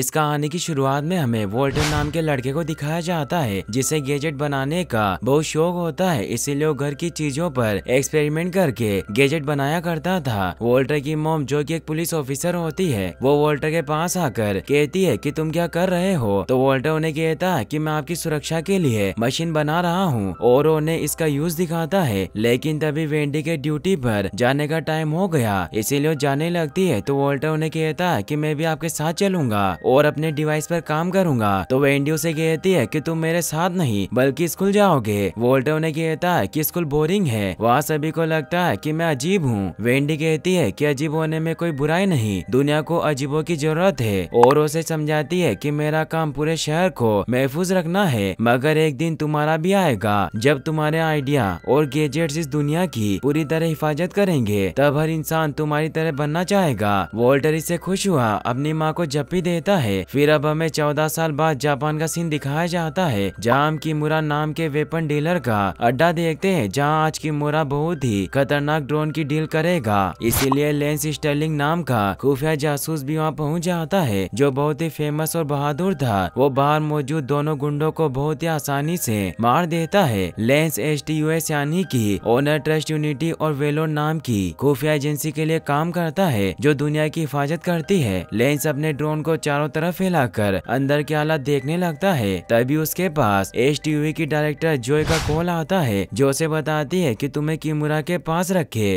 इसका आने की शुरुआत में हमें वोल्टर नाम के लड़के को दिखाया जाता है जिसे गैजेट बनाने का बहुत शौक होता है इसीलिए वो घर की चीजों पर एक्सपेरिमेंट करके गैजेट बनाया करता था वोल्टर की मोम जो की एक पुलिस ऑफिसर होती है वो वोल्टर के पास आकर कहती है की तुम क्या कर रहे हो तो वोल्टर उन्हें कहता है की मैं आपकी सुरक्षा के लिए मशीन बना रहा हूँ और उन्हें इसका यूज दिखाता है लेकिन तभी वेंडी के ड्यूटी पर जाने का टाइम हो गया इसीलिए जाने लगती है तो वोल्टर उन्हें कहता है कि मैं भी आपके साथ चलूंगा और अपने डिवाइस पर काम करूंगा तो वेंडियो एंडियो से कहती है कि तुम मेरे साथ नहीं बल्कि स्कूल जाओगे वोल्टो ने कहता है कि स्कूल बोरिंग है वहाँ सभी को लगता है कि मैं अजीब हूँ वेंडी कहती है कि अजीब होने में कोई बुराई नहीं दुनिया को अजीबों की जरूरत है और उसे समझाती है कि मेरा काम पूरे शहर को महफूज रखना है मगर एक दिन तुम्हारा भी आएगा जब तुम्हारे आइडिया और गेजेट इस दुनिया की पूरी तरह हिफाजत करेंगे तब हर इंसान तुम्हारी तरह बनना चाहेगा वोल्टर इससे खुश हुआ अपनी माँ को जब भी देता जाता है फिर अब हमें चौदह साल बाद जापान का सीन दिखाया जाता है जहाँ की मुरा नाम के वेपन डीलर का अड्डा देखते हैं जहाँ आज की मुरा बहुत ही खतरनाक ड्रोन की डील करेगा इसीलिए लेंस स्टर्लिंग नाम का खुफिया जासूस भी वहाँ पहुँच जाता है जो बहुत ही फेमस और बहादुर था वो बाहर मौजूद दोनों गुंडों को बहुत ही आसानी से मार देता है lens S T U S यानी की ओनर ट्रस्ट यूनिटी और वेलोर नाम की खुफिया एजेंसी के लिए काम करता है जो दुनिया की हिफाजत करती है लेंस अपने ड्रोन को चारों तरफ फैलाकर अंदर के हालात देखने लगता है तभी उसके पास एच की डायरेक्टर जोय का कॉल आता है जो उसे बताती है कि तुम्हें किमुरा के पास रखे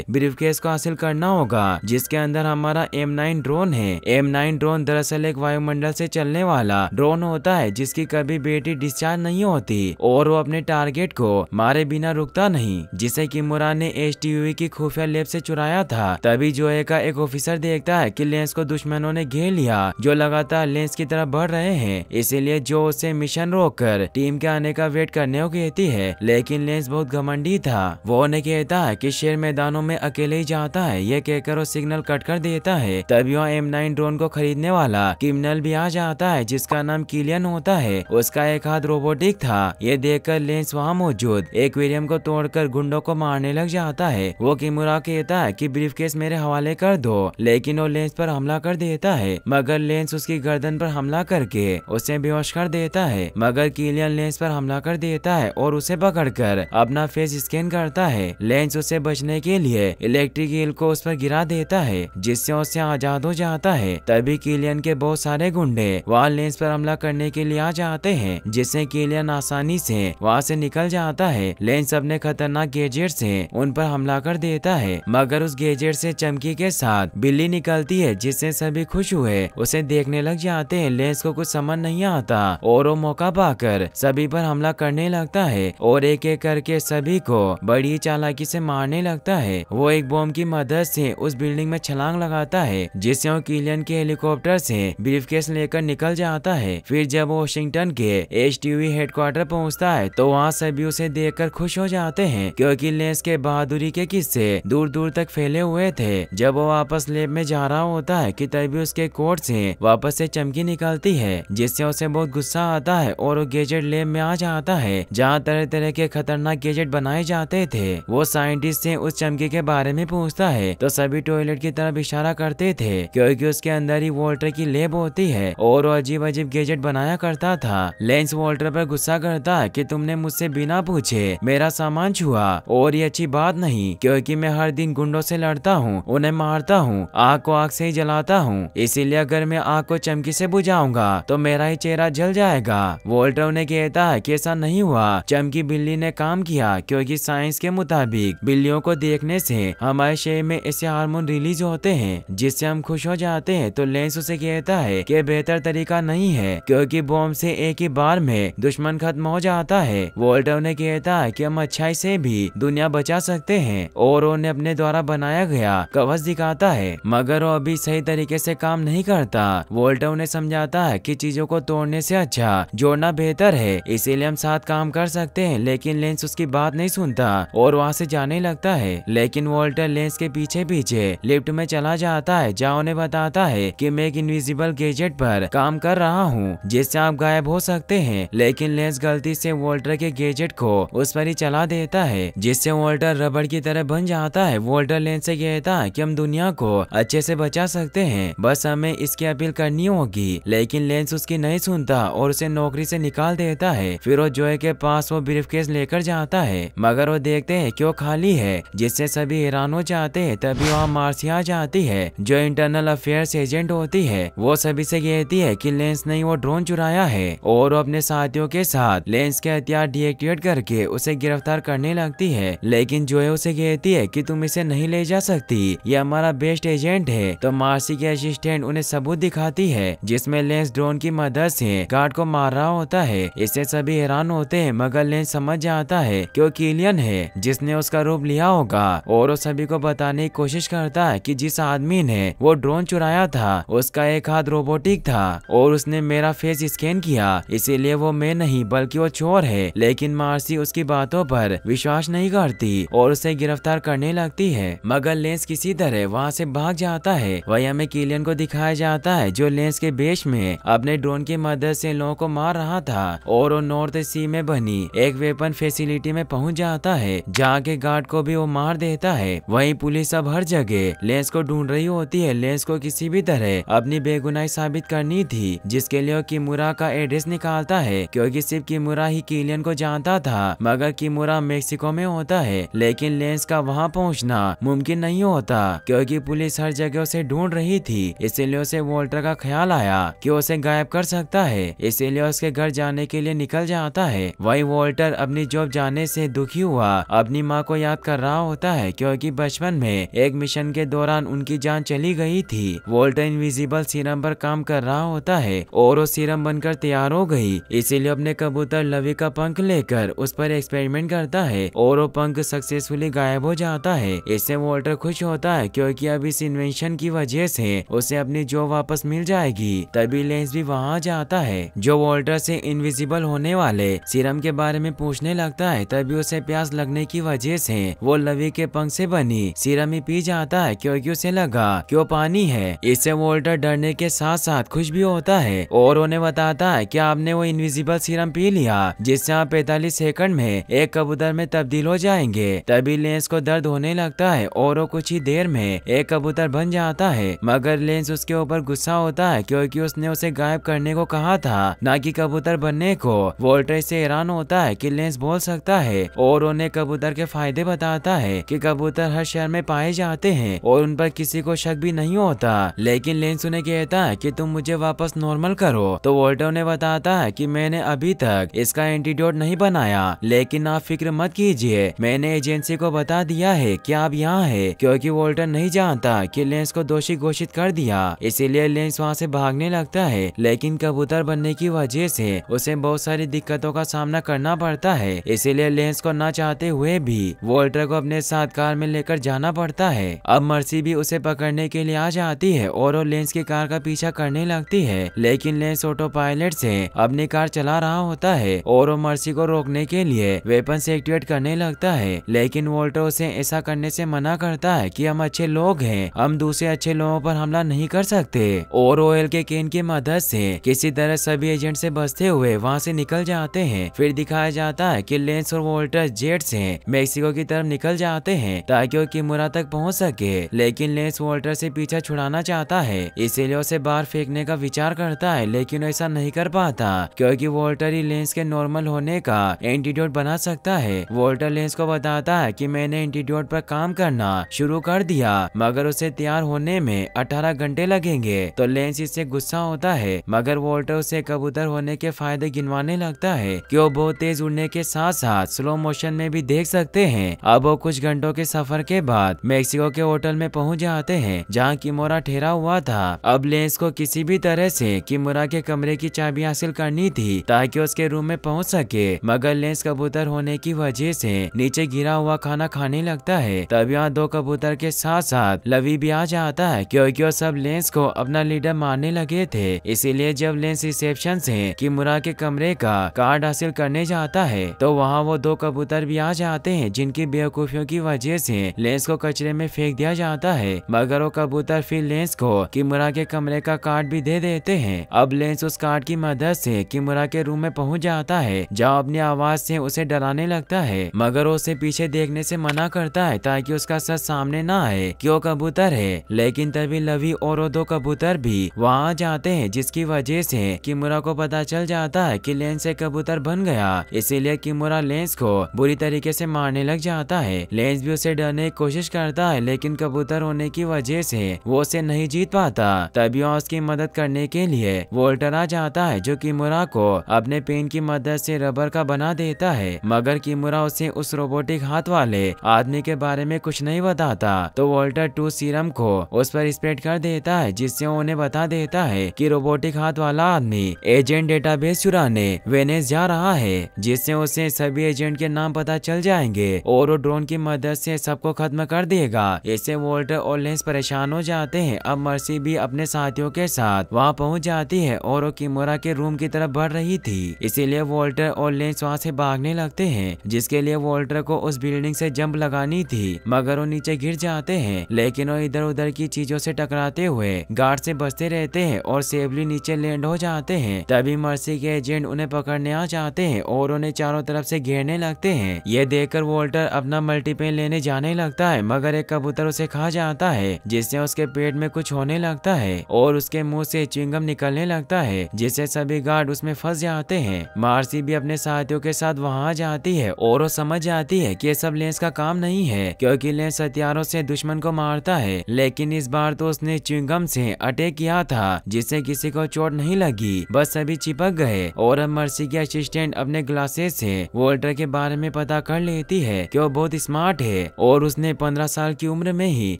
केस को हासिल करना होगा जिसके अंदर हमारा एम ड्रोन है एम ड्रोन दरअसल एक वायुमंडल ऐसी चलने वाला ड्रोन होता है जिसकी कभी बेटी डिस्चार्ज नहीं होती और वो अपने टारगेट को मारे बिना रुकता नहीं जिसे किमुरा ने एच की खुफिया लेब से चुराया था तभी जोए का एक ऑफिसर देखता है कि लेंस को दुश्मनों ने घेर लिया जो लगा लगातार लेंस की तरफ बढ़ रहे हैं इसीलिए जो उसे मिशन रोककर टीम के आने का वेट करने को कहती है लेकिन लेंस बहुत घमंडी था वो उन्हें कहता है कि शेर मैदानों में अकेले ही जाता है ये कहकर वो सिग्नल कट कर देता है तभी यहाँ एम नाइन ड्रोन को खरीदने वाला क्रिमिनल भी आ जाता है जिसका नाम किलियन होता है उसका एक हाथ रोबोटिक था ये देखकर लेंस वहाँ मौजूद एक्वेरियम को तोड़कर गुंडों को मारने लग जाता है वो किमुरा कहता है कि ब्रीफकेस मेरे हवाले कर दो लेकिन वो लेंस पर हमला कर देता है मगर लेंस उसकी की गर्दन पर हमला करके उसे बेहोश कर देता है मगर किलियन लेंस पर हमला कर देता है और उसे पकड़कर अपना फेस स्कैन करता है लेंस उसे बचने के लिए इलेक्ट्रिक हील को उस पर गिरा देता है जिससे उसे आजाद हो जाता है तभी किलियन के बहुत सारे गुंडे वहाँ लेंस पर हमला करने के लिए आ जाते हैं जिससे किलियन आसानी से वहाँ से निकल जाता है लेंस अपने खतरनाक गेजेट से उन पर हमला कर देता है मगर उस गेजेट से चमकी के साथ बिल्ली निकलती है जिससे सभी खुश हुए उसे देखने लग जाते हैं लेस को कुछ समझ नहीं आता और वो मौका पाकर सभी पर हमला करने लगता है और एक एक करके सभी को बड़ी चालाकी से मारने लगता है वो एक बॉम्ब की मदद से उस बिल्डिंग में छलांग लगाता है जिससे वो किलियन के हेलीकॉप्टर से ब्रीफकेस लेकर निकल जाता है फिर जब वॉशिंगटन के एच टी हेडक्वार्टर पहुँचता है तो वहाँ सभी उसे कर खुश हो जाते हैं क्योंकि लेस के बहादुरी के किस्से दूर दूर तक फैले हुए थे जब वो वापस लेब में जा रहा होता है कि तभी उसके कोर्ट से वापस से चमकी निकालती है जिससे उसे बहुत गुस्सा आता है और वो गैजेट लेब में आ जाता है जहाँ तरह तरह के खतरनाक गैजेट बनाए जाते थे वो साइंटिस्ट से उस चमकी के बारे में पूछता है तो सभी टॉयलेट की तरफ इशारा करते थे क्योंकि उसके अंदर ही वोल्टर की लेब होती है और वो अजीब अजीब गैजेट बनाया करता था लेंस वोल्टर पर गुस्सा करता है की तुमने मुझसे बिना पूछे मेरा सामान छुआ और ये अच्छी बात नहीं क्योंकि मैं हर दिन गुंडों से लड़ता हूँ उन्हें मारता हूँ आग को आग से ही जलाता हूँ इसीलिए अगर मैं आग को चमकी से बुझाऊंगा तो मेरा ही चेहरा जल जाएगा वोल्टर ने कहता है कि ऐसा नहीं हुआ चमकी बिल्ली ने काम किया क्योंकि साइंस के मुताबिक बिल्लियों को देखने से हमारे शरीर में ऐसे हार्मोन रिलीज होते हैं जिससे हम खुश हो जाते हैं तो लेंस उसे कहता है की बेहतर तरीका नहीं है क्योंकि बॉम्ब से एक ही बार में दुश्मन खत्म हो जाता है वोल्टर ने कहता है की हम अच्छाई से भी दुनिया बचा सकते हैं और उन्हें अपने द्वारा बनाया गया कवच दिखाता है मगर वो अभी सही तरीके से काम नहीं करता वोल्ट उल्टा उन्हें समझाता है कि चीजों को तोड़ने से अच्छा जोड़ना बेहतर है इसीलिए हम साथ काम कर सकते हैं लेकिन लेंस उसकी बात नहीं सुनता और वहाँ से जाने लगता है लेकिन वॉल्टर लेंस के पीछे पीछे लिफ्ट में चला जाता है जहाँ उन्हें बताता है कि मैं एक इनविजिबल गैजेट पर काम कर रहा हूँ जिससे आप गायब हो सकते हैं लेकिन लेंस गलती से वोल्टर के गैजेट को उस पर ही चला देता है जिससे वॉल्टर रबड़ की तरह बन जाता है वोल्टर लेंस से कहता है कि हम दुनिया को अच्छे से बचा सकते हैं बस हमें इसकी अपील करनी नहीं होगी लेकिन लेंस उसकी नहीं सुनता और उसे नौकरी से निकाल देता है फिर वो जोए के पास वो केस लेकर जाता है मगर वो देखते है की वो खाली है जिससे सभी हैरान हो जाते हैं तभी वहाँ मार्सिया जाती है जो इंटरनल अफेयर एजेंट होती है वो सभी से कहती है की लेंस ने वो ड्रोन चुराया है और वो अपने साथियों के साथ लेंस के हथियार डिएक्टिवेट करके उसे गिरफ्तार करने लगती है लेकिन जोए उसे कहती है कि तुम इसे नहीं ले जा सकती ये हमारा बेस्ट एजेंट है तो मार्सी के असिस्टेंट उन्हें सबूत दिखाती होती है जिसमें लेंस ड्रोन की मदद से गार्ड को मार रहा होता है इससे सभी हैरान होते हैं मगर लेंस समझ जाता है कि वो किलियन है जिसने उसका रूप लिया होगा और वो सभी को बताने की कोशिश करता है कि जिस आदमी ने वो ड्रोन चुराया था उसका एक हाथ रोबोटिक था और उसने मेरा फेस स्कैन किया इसीलिए वो मैं नहीं बल्कि वो चोर है लेकिन मार्सी उसकी बातों पर विश्वास नहीं करती और उसे गिरफ्तार करने लगती है मगर लेंस किसी तरह वहाँ से भाग जाता है वही हमें किलियन को दिखाया जाता है जो सर्वेलेंस के बेच में अपने ड्रोन की मदद से लोगों को मार रहा था और वो नॉर्थ सी में बनी एक वेपन फैसिलिटी में पहुंच जाता है जहाँ के गार्ड को भी वो मार देता है वहीं पुलिस अब हर जगह लेंस को ढूंढ रही होती है लेंस को किसी भी तरह अपनी बेगुनाई साबित करनी थी जिसके लिए वो किमुरा का एड्रेस निकालता है क्योंकि सिर्फ किमुरा ही किलियन को जानता था मगर किमुरा मेक्सिको में होता है लेकिन लेंस का वहाँ पहुँचना मुमकिन नहीं होता क्योंकि पुलिस हर जगह उसे ढूंढ रही थी इसीलिए उसे वोल्टर का ख्याल आया कि उसे गायब कर सकता है इसीलिए उसके घर जाने के लिए निकल जाता है वही वॉल्टर अपनी जॉब जाने से दुखी हुआ अपनी माँ को याद कर रहा होता है क्योंकि बचपन में एक मिशन के दौरान उनकी जान चली गई थी वॉल्टर इनविजिबल सीरम पर काम कर रहा होता है और वो सीरम बनकर तैयार हो गई इसीलिए अपने कबूतर लवी का पंख लेकर उस पर एक्सपेरिमेंट करता है और वो पंख सक्सेसफुली गायब हो जाता है इससे वॉल्टर खुश होता है क्योंकि अब इस इन्वेंशन की वजह से उसे अपनी जॉब वापस मिल जाती जाएगी तभी लेंस भी वहाँ जाता है जो वॉल्टर से इनविजिबल होने वाले सीरम के बारे में पूछने लगता है तभी उसे प्यास लगने की वजह से वो लवी के पंख से बनी सीरम ही पी जाता है क्योंकि उसे लगा क्यों पानी है इससे वॉल्टर डरने के साथ साथ खुश भी होता है और उन्हें बताता है की आपने वो इनविजिबल सीरम पी लिया जिससे आप पैतालीस सेकंड में एक कबूतर में तब्दील हो जाएंगे तभी लेंस को दर्द होने लगता है और वो कुछ ही देर में एक कबूतर बन जाता है मगर लेंस उसके ऊपर गुस्सा होता सकता है क्योंकि उसने उसे गायब करने को कहा था न कि कबूतर बनने को वोल्टर से हैरान होता है कि लेंस बोल सकता है और उन्हें कबूतर के फायदे बताता है कि कबूतर हर शहर में पाए जाते हैं और उन पर किसी को शक भी नहीं होता लेकिन लेंस उन्हें कहता है की तुम मुझे वापस नॉर्मल करो तो वोल्टर उन्हें बताता है की मैंने अभी तक इसका एंटीडोट नहीं बनाया लेकिन आप फिक्र मत कीजिए मैंने एजेंसी को बता दिया है की आप यहाँ है क्यूँकी वोल्टर नहीं जानता कि लेंस को दोषी घोषित कर दिया इसीलिए लेंस वहाँ से भागने लगता है लेकिन कबूतर बनने की वजह से उसे बहुत सारी दिक्कतों का सामना करना पड़ता है इसीलिए लेंस को न चाहते हुए भी वोल्टर को अपने साथ कार में लेकर जाना पड़ता है अब मर्सी भी उसे पकड़ने के लिए आ जाती है और वो लेंस की कार का पीछा करने लगती है लेकिन लेंस ऑटो पायलट से अपनी कार चला रहा होता है और वो मर्सी को रोकने के लिए वेपन से एक्टिवेट करने लगता है लेकिन वोल्टर उसे ऐसा करने से मना करता है कि हम अच्छे लोग हैं हम दूसरे अच्छे लोगों पर हमला नहीं कर सकते और रोयल के केन की मदद से किसी तरह सभी एजेंट से बचते हुए वहाँ से निकल जाते हैं फिर दिखाया जाता है कि लेंस और वोल्टर जेट से मेक्सिको की तरफ निकल जाते हैं ताकि वो किमुरा तक पहुँच सके लेकिन लेंस वोल्टर से पीछा छुड़ाना चाहता है इसीलिए उसे बाहर फेंकने का विचार करता है लेकिन ऐसा नहीं कर पाता क्यूँकी वोल्टर ही लेंस के नॉर्मल होने का एंटीट्यूट बना सकता है वोल्टर लेंस को बताता है की मैंने एंटीट्यूट पर काम करना शुरू कर दिया मगर उसे तैयार होने में अठारह घंटे लगेंगे तो लेंस फ्रांसिस से गुस्सा होता है मगर वॉल्टर उसे कबूतर होने के फायदे गिनवाने लगता है की वो बहुत तेज उड़ने के साथ साथ स्लो मोशन में भी देख सकते हैं अब वो कुछ घंटों के सफर के बाद मेक्सिको के होटल में पहुंच जाते हैं जहाँ किमोरा ठहरा हुआ था अब लेंस को किसी भी तरह से किमोरा के कमरे की चाबी हासिल करनी थी ताकि उसके रूम में पहुंच सके मगर लेंस कबूतर होने की वजह से नीचे गिरा हुआ खाना खाने लगता है तब यहाँ दो कबूतर के साथ साथ लवी भी आ जाता है क्योंकि वो सब लेंस को अपना लीडर मारने लगे थे इसीलिए जब लेंस रिसेप्शन से किमुरा के कमरे का कार्ड हासिल करने जाता है तो वहाँ वो दो कबूतर भी आ जाते हैं जिनकी बेवकूफियों की वजह से लेंस को कचरे में फेंक दिया जाता है मगर वो कबूतर फिर लेंस को किमुरा के कमरे का कार्ड भी दे देते हैं अब लेंस उस कार्ड की मदद ऐसी किमुरा के रूम में पहुँच जाता है जहाँ अपनी आवाज ऐसी उसे डराने लगता है मगर उसे पीछे देखने ऐसी मना करता है ताकि उसका सच सामने न आए की वो कबूतर है लेकिन तभी लवी और वो दो कबूतर भी वहाँ जाते हैं जिसकी वजह से किमुरा को पता चल जाता है कि लेंस से कबूतर बन गया इसीलिए किमुरा लेंस को बुरी तरीके से मारने लग जाता है लेंस भी उसे डरने की कोशिश करता है लेकिन कबूतर होने की वजह से वो उसे नहीं जीत पाता तभी उसकी मदद करने के लिए वोल्टर आ जाता है जो किमुरा को अपने पेन की मदद से रबर का बना देता है मगर किमुरा उसे उस रोबोटिक हाथ वाले आदमी के बारे में कुछ नहीं बताता तो वोल्टर टू सीरम को उस पर स्प्रेड कर देता है जिससे उन्हें बता देता है कि रोबोटिक हाथ वाला आदमी एजेंट डेटाबेस चुराने वेनेस जा रहा है जिससे उसे सभी एजेंट के नाम पता चल जाएंगे और वो ड्रोन की मदद से सबको खत्म कर देगा इससे वोल्टर और लेंस परेशान हो जाते हैं अब मर्सी भी अपने साथियों के साथ वहाँ पहुँच जाती है और वो किमोरा के रूम की तरफ बढ़ रही थी इसीलिए वोल्टर और लेंस वहाँ से भागने लगते है जिसके लिए वोल्टर को उस बिल्डिंग ऐसी जंप लगानी थी मगर वो नीचे गिर जाते हैं लेकिन वो इधर उधर की चीजों से टकराते हुए गार्ड से बचते करते रहते हैं और सेफली नीचे लैंड हो जाते हैं तभी मर्सी के एजेंट उन्हें पकड़ने आ जाते हैं और उन्हें चारों तरफ से घेरने लगते हैं ये देखकर वोल्टर अपना मल्टीपेन लेने जाने लगता है मगर एक कबूतर उसे खा जाता है जिससे उसके पेट में कुछ होने लगता है और उसके मुंह से चिंगम निकलने लगता है जिससे सभी गार्ड उसमें फंस जाते हैं मार्सी भी अपने साथियों के साथ वहाँ जाती है और वो समझ जाती है कि ये सब लेंस का काम नहीं है क्योंकि लेंस हथियारों से दुश्मन को मारता है लेकिन इस बार तो उसने चिंगम से अटैक किया किया था जिससे किसी को चोट नहीं लगी बस सभी चिपक गए और अब मर्सी के असिस्टेंट अपने ग्लासेस से वोल्टर के बारे में पता कर लेती है कि वो बहुत स्मार्ट है और उसने पंद्रह साल की उम्र में ही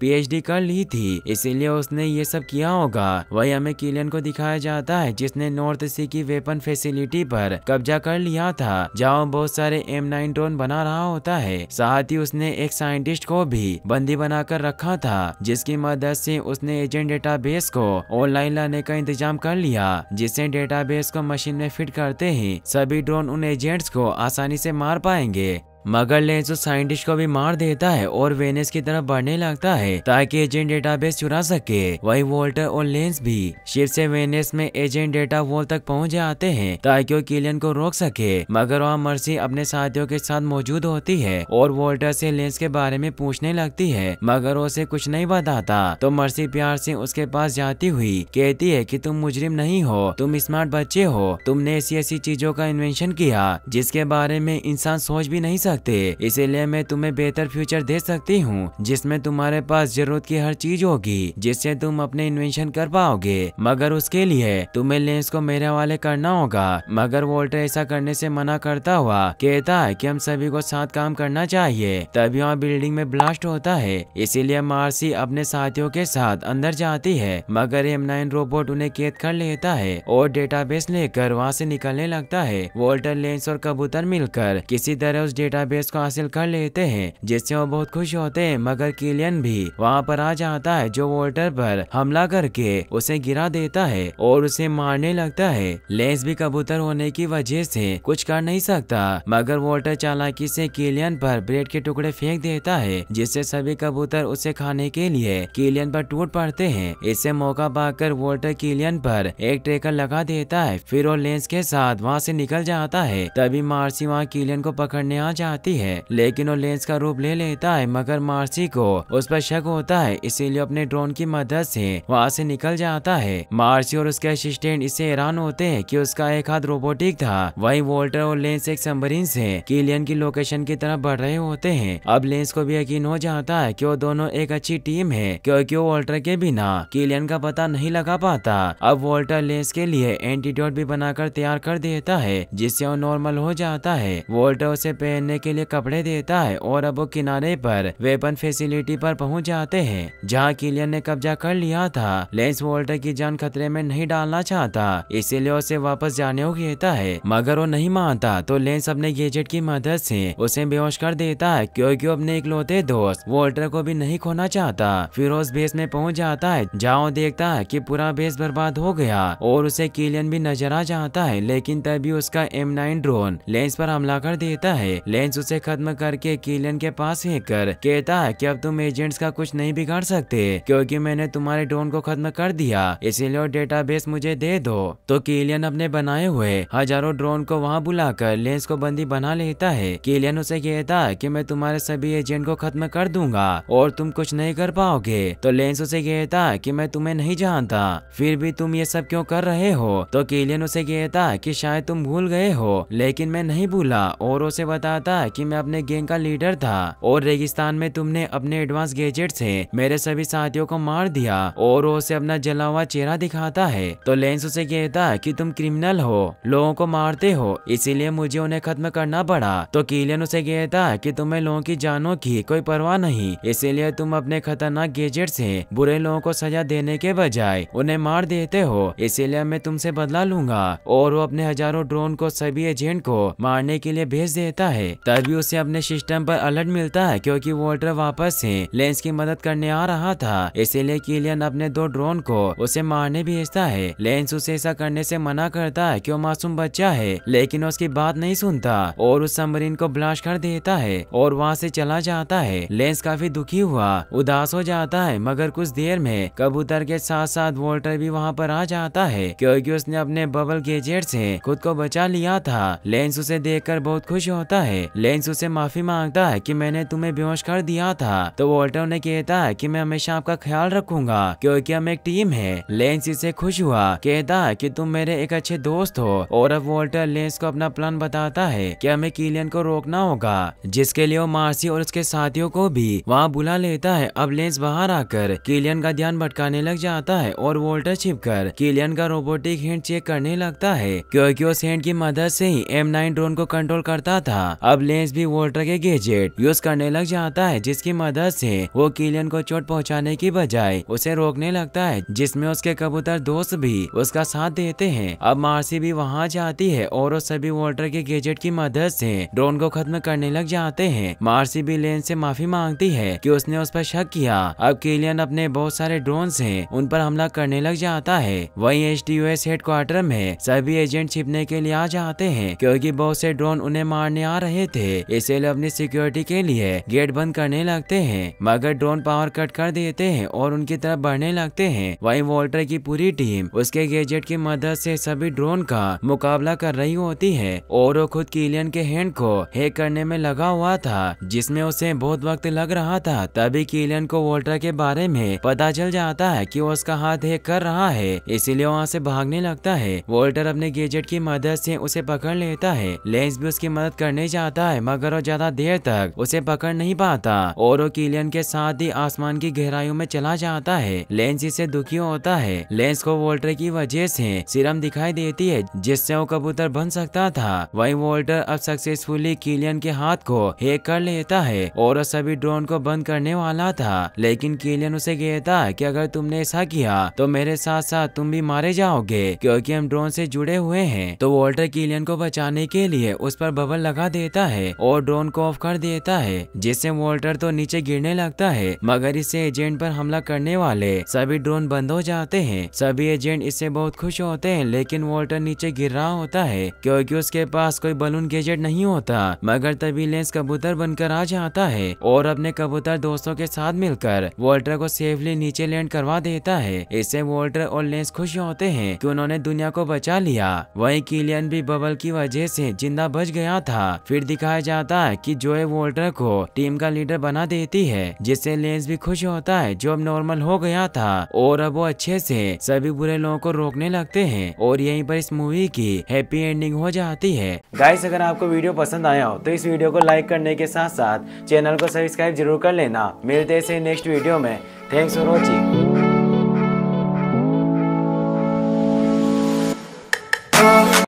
पीएचडी कर ली थी इसीलिए उसने ये सब किया होगा वही हमें किलियन को दिखाया जाता है जिसने नॉर्थ सी की वेपन फैसिलिटी पर कब्जा कर लिया था जहाँ बहुत सारे एम नाइन ड्रोन बना रहा होता है साथ ही उसने एक साइंटिस्ट को भी बंदी बनाकर रखा था जिसकी मदद से उसने एजेंट बेस को ऑनलाइन लाने का इंतजाम कर लिया जिससे डेटाबेस को मशीन में फिट करते ही सभी ड्रोन उन एजेंट्स को आसानी से मार पाएंगे मगर लेंस उस साइंटिस्ट को भी मार देता है और वेनेस की तरफ बढ़ने लगता है ताकि एजेंट डेटाबेस चुरा सके वही वोल्टर और लेंस भी शिप से वेनेस में एजेंट डेटा वॉल तक पहुंच जाते हैं ताकि वो किलियन को रोक सके मगर वहाँ मर्सी अपने साथियों के साथ मौजूद होती है और वोल्टर से लेंस के बारे में पूछने लगती है मगर वो उसे कुछ नहीं बताता तो मर्सी प्यार से उसके पास जाती हुई कहती है की तुम मुजरिम नहीं हो तुम स्मार्ट बच्चे हो तुमने ऐसी ऐसी चीजों का इन्वेंशन किया जिसके बारे में इंसान सोच भी नहीं सकता सकते इसीलिए मैं तुम्हें बेहतर फ्यूचर दे सकती हूँ जिसमें तुम्हारे पास जरूरत की हर चीज होगी जिससे तुम अपने इन्वेंशन कर पाओगे मगर उसके लिए तुम्हें लेंस को मेरे वाले करना होगा मगर वोल्टर ऐसा करने से मना करता हुआ कहता है कि हम सभी को साथ काम करना चाहिए तभी वहाँ बिल्डिंग में ब्लास्ट होता है इसीलिए मार्सी अपने साथियों के साथ अंदर जाती है मगर एम नाइन रोबोट उन्हें कैद कर लेता है और डेटाबेस लेकर वहाँ से निकलने लगता है वोल्टर लेंस और कबूतर मिलकर किसी तरह उस डेटा डेटाबेस को हासिल कर लेते हैं जिससे वो बहुत खुश होते हैं मगर किलियन भी वहाँ पर आ जाता है जो वोल्टर पर हमला करके उसे गिरा देता है और उसे मारने लगता है लेंस भी कबूतर होने की वजह से कुछ कर नहीं सकता मगर वोल्टर चालाकी से किलियन पर ब्रेड के टुकड़े फेंक देता है जिससे सभी कबूतर उसे खाने के लिए किलियन पर टूट पड़ते हैं इससे मौका पाकर वोल्टर किलियन पर एक ट्रेकर लगा देता है फिर वो लेंस के साथ वहाँ से निकल जाता है तभी मार्सी वहाँ किलियन को पकड़ने आ जाता चाहती है लेकिन वो लेंस का रूप ले लेता है मगर मार्सी को उस पर शक होता है इसीलिए अपने ड्रोन की मदद से वहाँ से निकल जाता है मार्सी और उसके असिस्टेंट इससे हैरान होते हैं कि उसका एक हाथ रोबोटिक था वही वोल्टर और लेंस एक सम्बरीन से किलियन की लोकेशन की तरफ बढ़ रहे होते हैं अब लेंस को भी यकीन हो जाता है कि वो दोनों एक अच्छी टीम है क्योंकि वो वोल्टर के बिना किलियन का पता नहीं लगा पाता अब वोल्टर लेंस के लिए एंटीडोट भी बनाकर तैयार कर देता है जिससे वो नॉर्मल हो जाता है वोल्टर उसे पहनने के लिए कपड़े देता है और अब वो किनारे पर वेपन फैसिलिटी पर पहुंच जाते हैं जहां किलियन ने कब्जा कर लिया था लेंस वोल्टर की जान खतरे में नहीं डालना चाहता इसीलिए उसे वापस जाने को कहता है मगर वो नहीं मानता तो लेंस अपने गेजेट की मदद ऐसी उसे बेहोश कर देता है क्यूँकी वो अपने इकलौते दोस्त वोल्टर को भी नहीं खोना चाहता फिरोज बेस में पहुँच जाता है जहाँ देखता है की पूरा बेस बर्बाद हो गया और उसे किलियन भी नजर आ जाता है लेकिन तभी उसका एम ड्रोन लेंस पर हमला कर देता है लेंस एजेंट्स उसे खत्म करके किलियन के पास फेंक कर कहता है की अब तुम एजेंट्स का कुछ नहीं बिगाड़ सकते क्योंकि मैंने तुम्हारे ड्रोन को खत्म कर दिया इसीलिए डेटाबेस मुझे दे दो तो किलियन अपने बनाए हुए हजारों ड्रोन को वहाँ बुलाकर लेंस को बंदी बना लेता है किलियन उसे कहता है की मैं तुम्हारे सभी एजेंट को खत्म कर दूंगा और तुम कुछ नहीं कर पाओगे तो लेंस उसे कहता है की मैं तुम्हें नहीं जानता फिर भी तुम ये सब क्यों कर रहे हो तो किलियन उसे कहता है की शायद तुम भूल गए हो लेकिन मैं नहीं भूला और उसे बताता बताया कि मैं अपने गैंग का लीडर था और रेगिस्तान में तुमने अपने एडवांस गैजेट से मेरे सभी साथियों को मार दिया और वो उसे अपना जला हुआ चेहरा दिखाता है तो लेंस उसे कहता है कि तुम क्रिमिनल हो लोगों को मारते हो इसीलिए मुझे उन्हें खत्म करना पड़ा तो किलियन उसे कहता है कि तुम्हें लोगों की जानों की कोई परवाह नहीं इसीलिए तुम अपने खतरनाक गैजेट से बुरे लोगों को सजा देने के बजाय उन्हें मार देते हो इसीलिए मैं तुमसे बदला लूंगा और वो अपने हजारों ड्रोन को सभी एजेंट को मारने के लिए भेज देता है तभी उसे अपने सिस्टम पर अलर्ट मिलता है क्योंकि वोल्टर वापस है लेंस की मदद करने आ रहा था इसीलिए किलियन अपने दो ड्रोन को उसे मारने भेजता है लेंस उसे ऐसा करने से मना करता है क्यों मासूम बच्चा है लेकिन उसकी बात नहीं सुनता और उस सबमरीन को ब्लास्ट कर देता है और वहाँ से चला जाता है लेंस काफी दुखी हुआ उदास हो जाता है मगर कुछ देर में कबूतर के साथ साथ वोल्टर भी वहाँ पर आ जाता है क्योंकि उसने अपने बबल गेजेट से खुद को बचा लिया था लेंस उसे देखकर बहुत खुश होता है लेंस उसे माफी मांगता है कि मैंने तुम्हें बेहोश कर दिया था तो वॉल्टर उन्हें कहता है कि मैं हमेशा आपका ख्याल रखूंगा क्योंकि हम एक टीम है लेंस इसे खुश हुआ कहता है कि तुम मेरे एक अच्छे दोस्त हो और अब वॉल्टर लेंस को अपना प्लान बताता है कि हमें किलियन को रोकना होगा जिसके लिए वो मार्सी और उसके साथियों को भी वहाँ बुला लेता है अब लेंस बाहर आकर किलियन का ध्यान भटकाने लग जाता है और वॉल्टर कर किलियन का रोबोटिक हैंड चेक करने लगता है क्योंकि उस हैंड की मदद से ही एम नाइन ड्रोन को कंट्रोल करता था अब लेंस भी वोल्टर के गैजेट यूज करने लग जाता है जिसकी मदद ऐसी वो किलियन को चोट पहुँचाने की बजाय उसे रोकने लगता है जिसमे उसके कबूतर दोस्त भी उसका साथ देते है अब मार्सी भी वहाँ जाती है और उस सभी वोल्टर के गेजेट की मदद ऐसी ड्रोन को खत्म करने लग जाते हैं मार्सी भी लेन से माफी मांगती है कि उसने उस पर शक किया अब किलियन अपने बहुत सारे ड्रोन से उन पर हमला करने लग जाता है वही एच डी हेडक्वार्टर में सभी एजेंट छिपने के लिए आ जाते हैं क्योंकि बहुत से ड्रोन उन्हें मारने आ रहे थे इसलिए अपनी सिक्योरिटी के लिए गेट बंद करने लगते हैं मगर ड्रोन पावर कट कर देते हैं और उनकी तरफ बढ़ने लगते हैं वहीं वॉल्टर की पूरी टीम उसके गैजेट की मदद से सभी ड्रोन का मुकाबला कर रही होती है और वो खुद किलियन के हैंड को हैक करने में लगा हुआ था जिसमें उसे बहुत वक्त लग रहा था तभी किलियन को वॉल्टर के बारे में पता चल जाता है की वो उसका हाथ हेक कर रहा है इसीलिए वहाँ से भागने लगता है वॉल्टर अपने गेजेट की मदद से उसे पकड़ लेता है लेंस भी उसकी मदद करने जाता जाता है मगर वो ज्यादा देर तक उसे पकड़ नहीं पाता और वो किलियन के साथ ही आसमान की गहराइयों में चला जाता है लेंस इससे दुखी होता है लेंस को वोल्टर की वजह से सिरम दिखाई देती है जिससे वो कबूतर बन सकता था वही वोल्टर अब सक्सेसफुली किलियन के हाथ को हैक कर लेता है और सभी ड्रोन को बंद करने वाला था लेकिन किलियन उसे कहता है की अगर तुमने ऐसा किया तो मेरे साथ साथ तुम भी मारे जाओगे क्योंकि हम ड्रोन से जुड़े हुए हैं तो वोल्टर किलियन को बचाने के लिए उस पर बबल लगा देता है है और ड्रोन को ऑफ कर देता है जिससे वोल्टर तो नीचे गिरने लगता है मगर इससे एजेंट पर हमला करने वाले सभी ड्रोन बंद हो जाते हैं सभी एजेंट इससे बहुत खुश होते हैं लेकिन वोल्टर नीचे गिर रहा होता है क्योंकि उसके पास कोई बलून गैजेट नहीं होता मगर तभी लेंस कबूतर बनकर आ जाता है और अपने कबूतर दोस्तों के साथ मिलकर वोल्टर को सेफली नीचे लैंड करवा देता है इससे वोल्टर और लेंस खुश होते हैं कि उन्होंने दुनिया को बचा लिया वही किलियन भी बबल की वजह से जिंदा बच गया था फिर दिखा दिखाया जाता है कि जोए वोल्टर को टीम का लीडर बना देती है जिससे लेंस भी खुश होता है जो अब नॉर्मल हो गया था और अब वो अच्छे से सभी बुरे लोगों को रोकने लगते हैं और यहीं पर इस मूवी की हैप्पी एंडिंग हो जाती है गाइस अगर आपको वीडियो पसंद आया हो तो इस वीडियो को लाइक करने के साथ साथ चैनल को सब्सक्राइब जरूर कर लेना मिलते हैं नेक्स्ट वीडियो में थैंक्स फॉर वॉचिंग